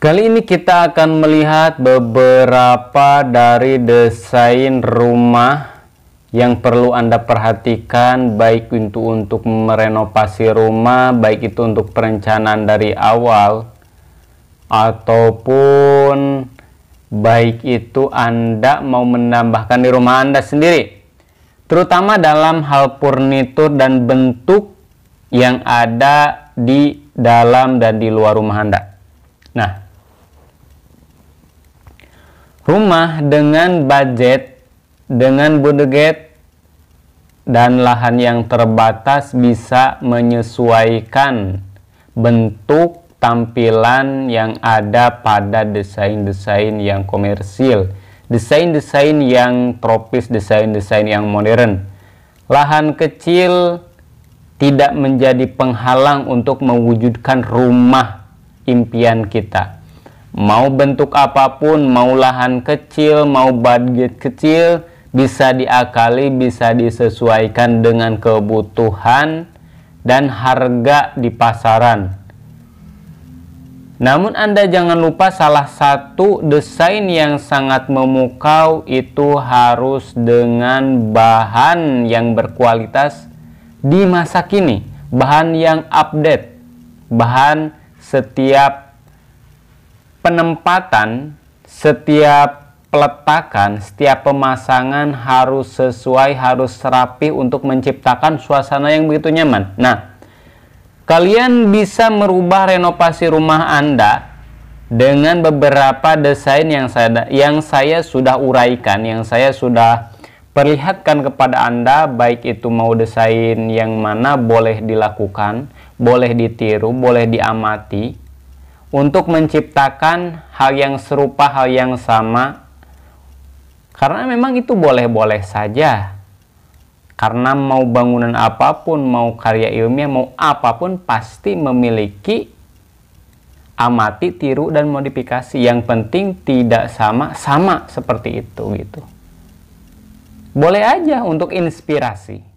Kali ini kita akan melihat beberapa dari desain rumah yang perlu Anda perhatikan baik itu untuk merenovasi rumah, baik itu untuk perencanaan dari awal ataupun baik itu Anda mau menambahkan di rumah Anda sendiri. Terutama dalam hal furnitur dan bentuk yang ada di dalam dan di luar rumah Anda. Nah, rumah dengan budget dengan budget dan lahan yang terbatas bisa menyesuaikan bentuk tampilan yang ada pada desain-desain yang komersil, desain-desain yang tropis, desain-desain yang modern. Lahan kecil tidak menjadi penghalang untuk mewujudkan rumah impian kita. Mau bentuk apapun, mau lahan kecil, mau budget kecil, bisa diakali, bisa disesuaikan dengan kebutuhan dan harga di pasaran. Namun Anda jangan lupa salah satu desain yang sangat memukau itu harus dengan bahan yang berkualitas di masa kini, bahan yang update, bahan setiap penempatan, setiap peletakan, setiap pemasangan harus sesuai, harus rapi untuk menciptakan suasana yang begitu nyaman. Nah, kalian bisa merubah renovasi rumah Anda dengan beberapa desain yang saya yang saya sudah uraikan, yang saya sudah perlihatkan kepada Anda baik itu mau desain yang mana boleh dilakukan, boleh ditiru, boleh diamati untuk menciptakan hal yang serupa, hal yang sama, karena memang itu boleh-boleh saja. Karena mau bangunan apapun, mau karya ilmiah, mau apapun pasti memiliki amati, tiru dan modifikasi. Yang penting tidak sama, sama seperti itu gitu. Boleh aja untuk inspirasi.